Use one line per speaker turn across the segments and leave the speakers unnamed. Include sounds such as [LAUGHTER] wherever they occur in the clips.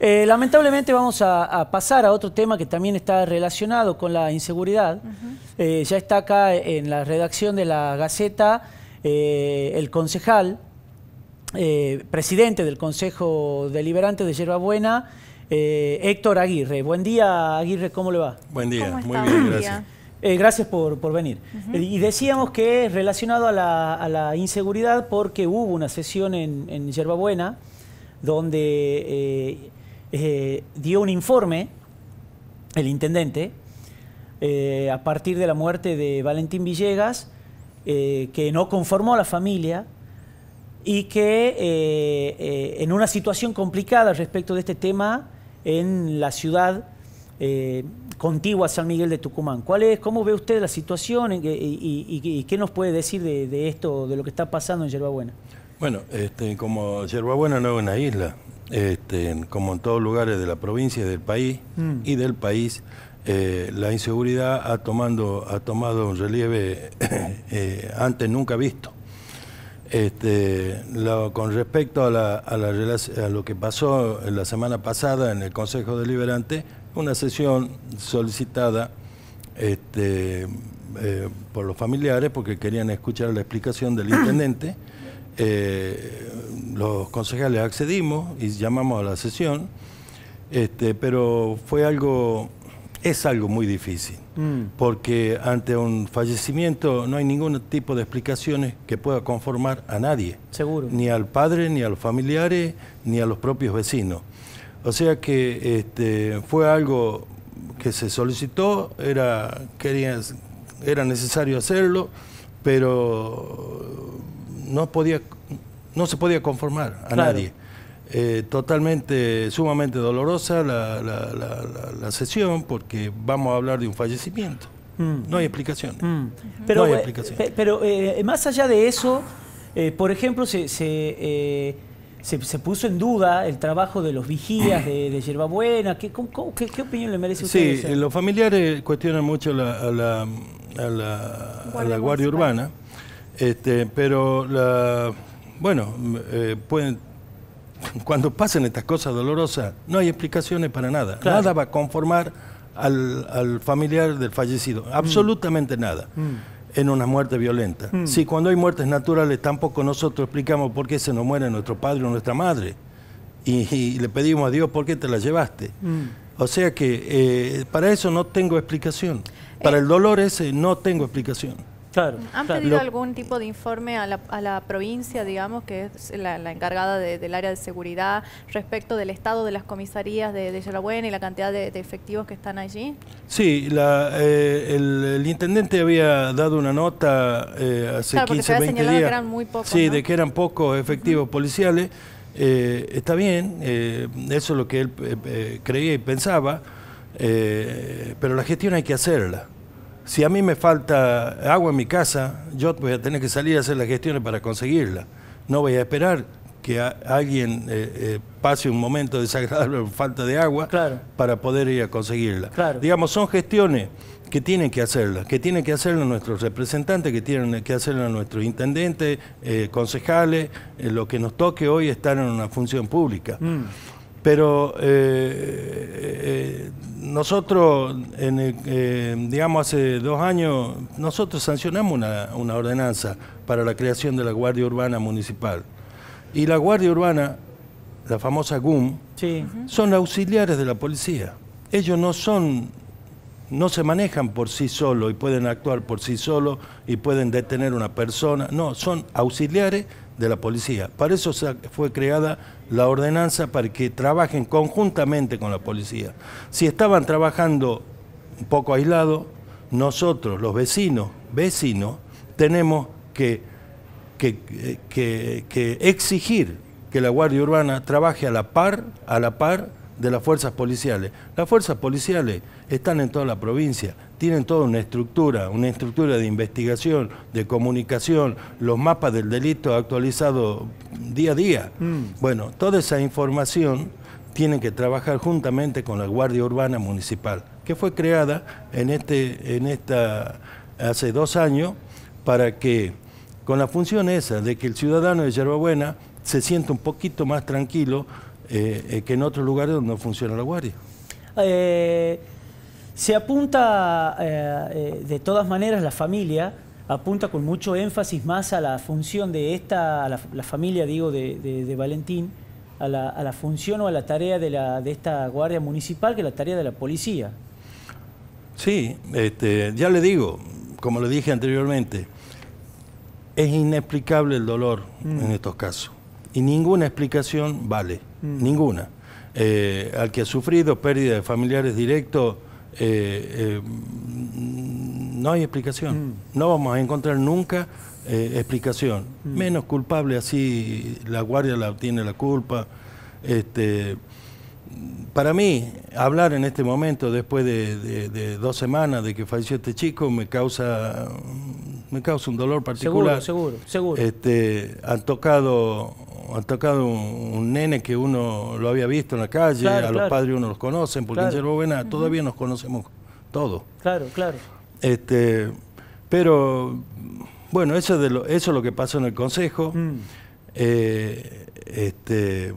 Eh, lamentablemente vamos a, pasar a otro tema que también está relacionado con la inseguridad. Eh, ya está acá en la redacción de la Gaceta eh, el concejal, presidente del Consejo Deliberante de Yerbabuena, Héctor Aguirre. Buen día, Aguirre, ¿cómo le va?
Buen día, muy bien, gracias.
gracias por, venir. y decíamos que es relacionado a la, inseguridad porque hubo una sesión en, en Yerbabuena donde eh, dio un informe, el intendente, eh, a partir de la muerte de Valentín Villegas, eh, que no conformó a la familia y que en una situación complicada respecto de este tema en la ciudad contigua a San Miguel de Tucumán. es, ¿Cómo ve usted la situación y, qué nos puede decir de, esto, de lo que está pasando en Buena?
Bueno, este, como Buena no es una isla, este, como en todos lugares de la provincia y del país, mm. y del país, eh, la inseguridad ha, tomando, ha tomado un relieve [COUGHS] eh, antes nunca visto. Este, con respecto a, a, lo que pasó la semana pasada en el Consejo Deliberante, una sesión solicitada este, eh, por los familiares porque querían escuchar la explicación del intendente. Eh, los concejales accedimos y llamamos a la sesión, este, pero fue algo, es algo muy difícil, mm. porque ante un fallecimiento no hay ningún tipo de explicaciones que pueda conformar a nadie. Ni al padre, ni a los familiares, ni a los propios vecinos. O sea que este, fue algo que se solicitó, era, era necesario hacerlo, pero no, podía, no se podía conformar a nadie. Eh, totalmente, sumamente dolorosa la, la, la, sesión porque vamos a hablar de un fallecimiento. Mm. No hay explicaciones. Mm. Pero, eh,
pero eh, más allá de eso, por ejemplo, se, se, se, puso en duda el trabajo de los vigías de, de Yerbabuena. ¿Qué, qué, opinión le merece usted? Sí, los
familiares cuestionan mucho a la, guardia urbana este, pero bueno, eh, cuando pasan estas cosas dolorosas, no hay explicaciones para nada. Nada va a conformar al, familiar del fallecido, mm. absolutamente nada. Mm. En una muerte violenta. Mm. Si cuando hay muertes naturales tampoco nosotros explicamos por qué se nos muere nuestro padre o nuestra madre. Y, le pedimos a Dios por qué te la llevaste. O sea que eh, para eso no tengo explicación. Para eh. el dolor ese no tengo explicación. ¿Han pedido
algún tipo de informe a la, provincia, digamos, que es la, encargada del área de seguridad, respecto del estado de las comisarías de, de y la cantidad de, efectivos que están allí?
Sí, eh, el, intendente había dado una nota eh, hace 15, 20 días. Que eran
muy pocos, sí, de
que eran pocos efectivos policiales. Eh, está bien, eso es lo que él creía y pensaba, pero la gestión hay que hacerla. Si a mí me falta agua en mi casa, yo voy a tener que salir a hacer las gestiones para conseguirla. No voy a esperar que alguien eh, eh, pase un momento desagradable por falta de agua para poder ir a conseguirla. Digamos, son gestiones que tienen que hacerlas, que tienen que hacerlo nuestros representantes, que tienen que hacerlo nuestros intendentes, eh, concejales, lo que nos toque hoy estar en una función pública. Mm. Pero nosotros, eh, digamos, hace dos años, nosotros sancionamos una, ordenanza para la creación de la Guardia Urbana Municipal. Y la Guardia Urbana, la famosa GUM, son auxiliares de la policía. Ellos no son, no se manejan por sí solos y pueden actuar por sí solos y pueden detener a una persona. No, son auxiliares de la policía. Para eso fue creada la ordenanza para que trabajen conjuntamente con la policía. Si estaban trabajando un poco aislado, nosotros, los vecinos, vecinos, tenemos que, exigir que la Guardia Urbana trabaje a la par, a la par de las fuerzas policiales. Las fuerzas policiales están en toda la provincia, tienen toda una estructura, una estructura de investigación, de comunicación, los mapas del delito actualizados día a día. Mm. Bueno, toda esa información tienen que trabajar juntamente con la Guardia Urbana Municipal, que fue creada en este, en esta, hace dos años para que, con la función esa de que el ciudadano de Yerbabuena se sienta un poquito más tranquilo eh, eh, que en otros lugares donde funciona la Guardia.
Eh, se apunta, eh, eh, de todas maneras, la familia apunta con mucho énfasis más a la función de esta, a la, familia, digo, de, de, Valentín, a la, a la, función o a la tarea de, la, de esta guardia municipal que la tarea de la policía.
Sí, este, ya le digo, como le dije anteriormente, es inexplicable el dolor mm. en estos casos. Y ninguna explicación vale, mm. ninguna. Eh, al que ha sufrido pérdida de familiares directos, eh, eh, no hay explicación. Mm. No vamos a encontrar nunca eh, explicación. Mm. Menos culpable así, la guardia la tiene la culpa. Este, para mí, hablar en este momento, después de, dos semanas de que falleció este chico, me causa, me causa un dolor particular. Seguro, seguro, seguro. Este, han tocado ha tocado un, nene que uno lo había visto en la calle, a los padres uno los conocen, porque en Yerba Buena todavía nos conocemos todos. Claro, claro. Este, pero bueno, eso es, lo, eso lo que pasó en el Consejo. Mm. Eh, este,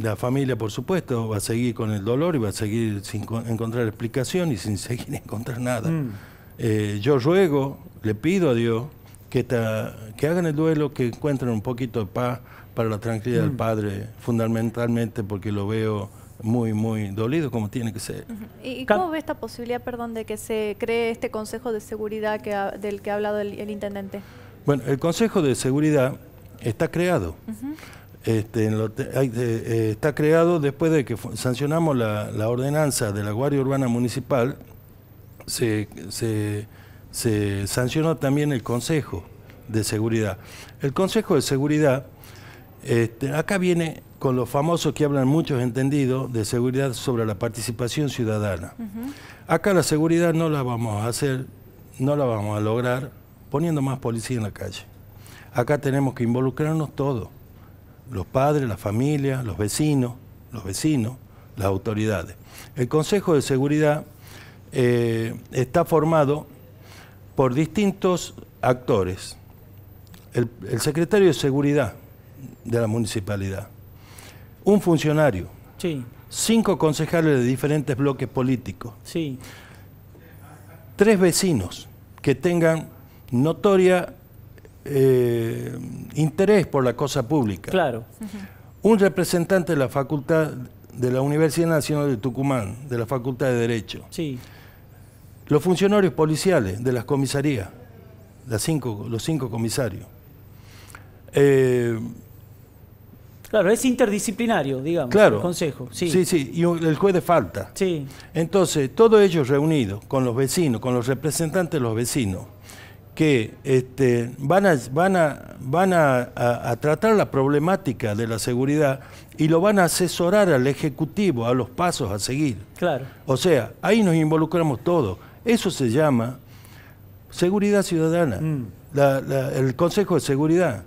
la familia, por supuesto, va a seguir con el dolor y va a seguir sin encontrar explicación y sin [LAUGHS] seguir encontrar nada. Mm. Eh, yo ruego, le pido a Dios que, que hagan el duelo, que encuentren un poquito de paz, para la tranquilidad del mm. padre, fundamentalmente porque lo veo muy, muy dolido como tiene que ser.
¿Y, cómo ve esta posibilidad, perdón, de que se cree este Consejo de Seguridad que del que ha hablado el, Intendente?
Bueno, el Consejo de Seguridad está creado. Este, eh, eh, está creado después de que sancionamos la, ordenanza de la Guardia Urbana Municipal, se, se, se, sancionó también el Consejo de Seguridad. El Consejo de Seguridad este, acá viene con los famosos que hablan muchos entendidos de seguridad sobre la participación ciudadana. Acá la seguridad no la vamos a hacer, no la vamos a lograr poniendo más policía en la calle. Acá tenemos que involucrarnos todos, los padres, las familias, los vecinos, los vecinos, las autoridades. El Consejo de Seguridad eh, está formado por distintos actores. el secretario de Seguridad, de la municipalidad. Un funcionario. Sí. Cinco concejales de diferentes bloques políticos. Sí. Tres vecinos que tengan notoria eh, interés por la cosa pública. Claro. Un representante de la facultad de la Universidad Nacional de Tucumán, de la Facultad de Derecho. Los funcionarios policiales de las comisarías, los cinco comisarios. Eh,
Claro, es interdisciplinario, digamos, claro. el consejo. Sí, sí,
sí y el juez de falta. Sí. Entonces, todos ellos reunidos con los vecinos, con los representantes de los vecinos, que este, van, a, van, a, van a, tratar la problemática de la seguridad y lo van a asesorar al Ejecutivo, a los pasos a seguir. Claro. O sea, ahí nos involucramos todos. Eso se llama seguridad ciudadana, mm. el Consejo de Seguridad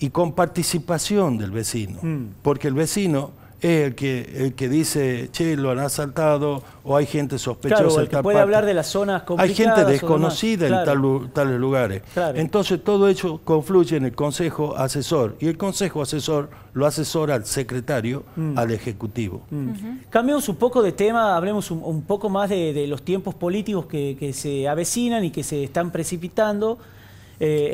y con participación del vecino, mm. porque el vecino es el que, el que dice, che, lo han asaltado o hay gente sospechosa. Claro, el que puede hablar
de las zonas complicadas. Hay gente desconocida en
tales lugares. Entonces todo eso confluye en el consejo asesor y el consejo asesor lo asesora al secretario, mm. al ejecutivo.
Mm. cambiemos un poco de tema, hablemos un, poco más de, los tiempos políticos que, se avecinan y que se están precipitando. Eh,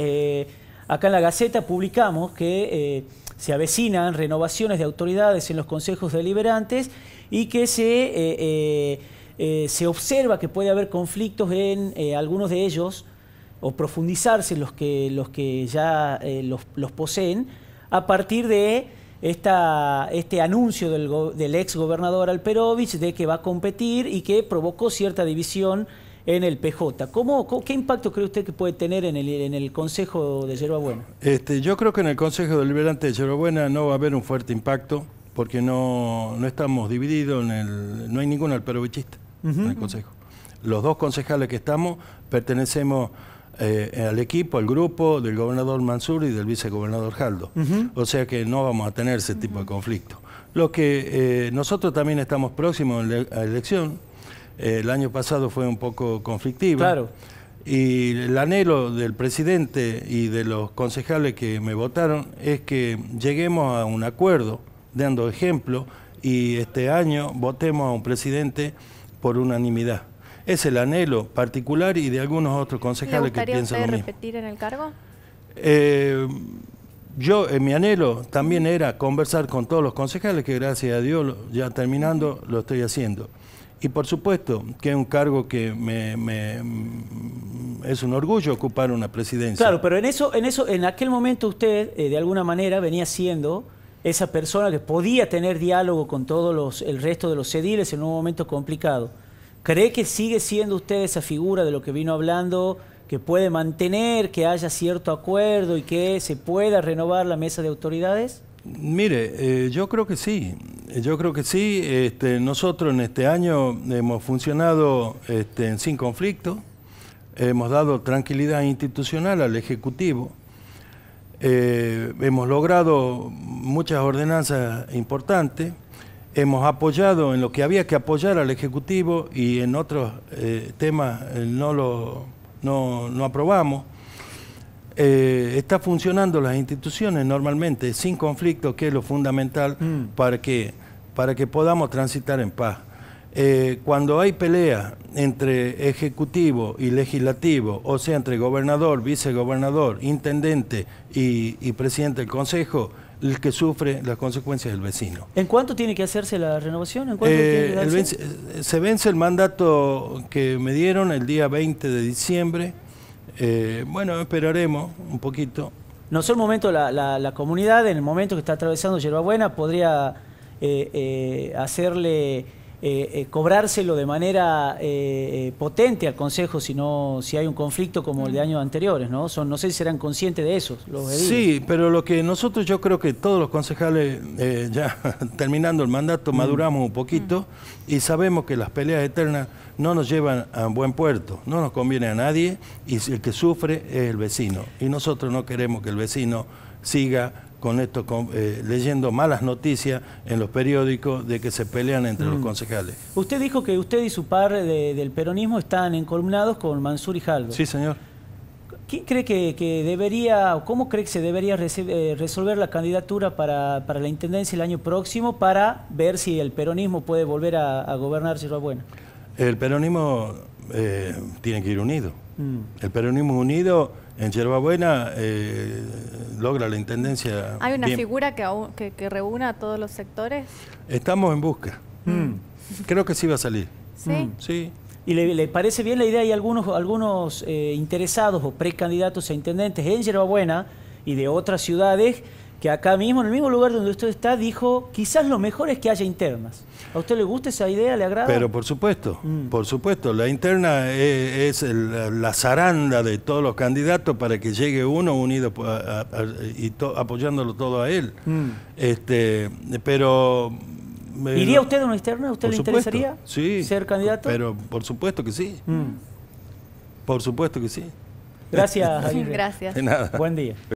eh, Acá en la Gaceta publicamos que eh, se avecinan renovaciones de autoridades en los consejos deliberantes y que se, eh, eh, se observa que puede haber conflictos en algunos de ellos o profundizarse los que, los que ya los, poseen a partir de esta, este anuncio del, del, ex gobernador Alperovich de que va a competir y que provocó cierta división en el PJ. ¿Cómo, ¿Qué impacto cree usted que puede tener en el, en el Consejo de Yerbabuena?
Este, yo creo que en el Consejo Deliberante de Buena no va a haber un fuerte impacto porque no, estamos divididos, en no hay ningún alperovichista en el Consejo. Los dos concejales que estamos pertenecemos eh, al equipo, al grupo del gobernador Mansur y del vicegobernador Jaldo. O sea que no vamos a tener ese tipo de conflicto. Lo que eh, nosotros también estamos próximos a la elección, el año pasado fue un poco conflictivo Claro. Y el anhelo del presidente y de los concejales que me votaron es que lleguemos a un acuerdo, dando ejemplo, y este año votemos a un presidente por unanimidad. Es el anhelo particular y de algunos otros concejales que piensan lo mismo.
repetir en el cargo?
Eh, yo, mi anhelo también era conversar con todos los concejales, que gracias a Dios, ya terminando, lo estoy haciendo. Y por supuesto que es un cargo que me, mm, es un orgullo ocupar una presidencia.
Claro, pero en eso, en eso, en aquel momento usted eh, de alguna manera venía siendo esa persona que podía tener diálogo con todos los, el resto de los sediles en un momento complicado. ¿Cree que sigue siendo usted esa figura de lo que vino hablando, que puede mantener, que haya cierto acuerdo y que se pueda renovar la
mesa de autoridades? Mire, eh, yo creo que sí, yo creo que sí. Este, nosotros en este año hemos funcionado este, sin conflicto, hemos dado tranquilidad institucional al Ejecutivo, eh, hemos logrado muchas ordenanzas importantes, hemos apoyado en lo que había que apoyar al Ejecutivo y en otros eh, temas no lo aprobamos. Eh, está funcionando las instituciones normalmente, sin conflicto, que es lo fundamental mm. para, que, para que podamos transitar en paz. Eh, cuando hay pelea entre ejecutivo y legislativo, o sea, entre gobernador, vicegobernador, intendente y, presidente del consejo, el que sufre las consecuencias es el vecino.
¿En cuánto tiene que hacerse la renovación? Eh,
se vence el mandato que me dieron el día 20 de diciembre eh, bueno, esperaremos un poquito. No sé el momento, la,
comunidad en el momento que está atravesando Buena podría eh, eh, hacerle eh, eh, cobrárselo de manera eh, potente al Consejo si no si hay un conflicto como el de años anteriores, ¿no? no sé si serán conscientes de eso. sí,
pero lo que nosotros, yo creo que todos los concejales, ya [LAUGHS] terminando el mandato, mm. maduramos un poquito mm. y sabemos que las peleas eternas no nos llevan a buen puerto, no nos conviene a nadie y el que sufre es el vecino. Y nosotros no queremos que el vecino siga con esto, eh, leyendo malas noticias en los periódicos de que se pelean entre los mm. concejales.
Usted dijo que usted y su par eh, del peronismo están encolumnados con Mansur y
Jaldo. Sí, señor.
¿Quién cree que, debería, o cómo cree que se debería eh, resolver la candidatura para, la intendencia el año próximo para ver si el peronismo puede volver a, a gobernar lo bueno?
El peronismo tiene que ir unido. Mm. El peronismo unido en Yerbabuena eh, logra la intendencia. ¿Hay una figura
que, que, reúna a todos los sectores?
Estamos en busca. Mm. Creo que sí va a salir.
¿Sí? Mm. Sí. ¿Y le, parece bien la idea? Hay algunos, algunos eh, interesados o precandidatos a intendentes en Buena y de otras ciudades que acá mismo, en el mismo lugar donde usted está, dijo, quizás lo mejor es que haya internas. ¿A usted le gusta esa idea? ¿Le agrada? Pero
por supuesto, mm. por supuesto. La interna e, es, la zaranda de todos los candidatos para que llegue uno unido y apoyándolo todo a él. Mm. Este, pero... ¿Iría usted a una interna? ¿Usted le interesaría ser candidato? Pero por supuesto que sí. Mm. Por supuesto que sí.
Gracias, [LAUGHS] Gracias.
nada. Buen día.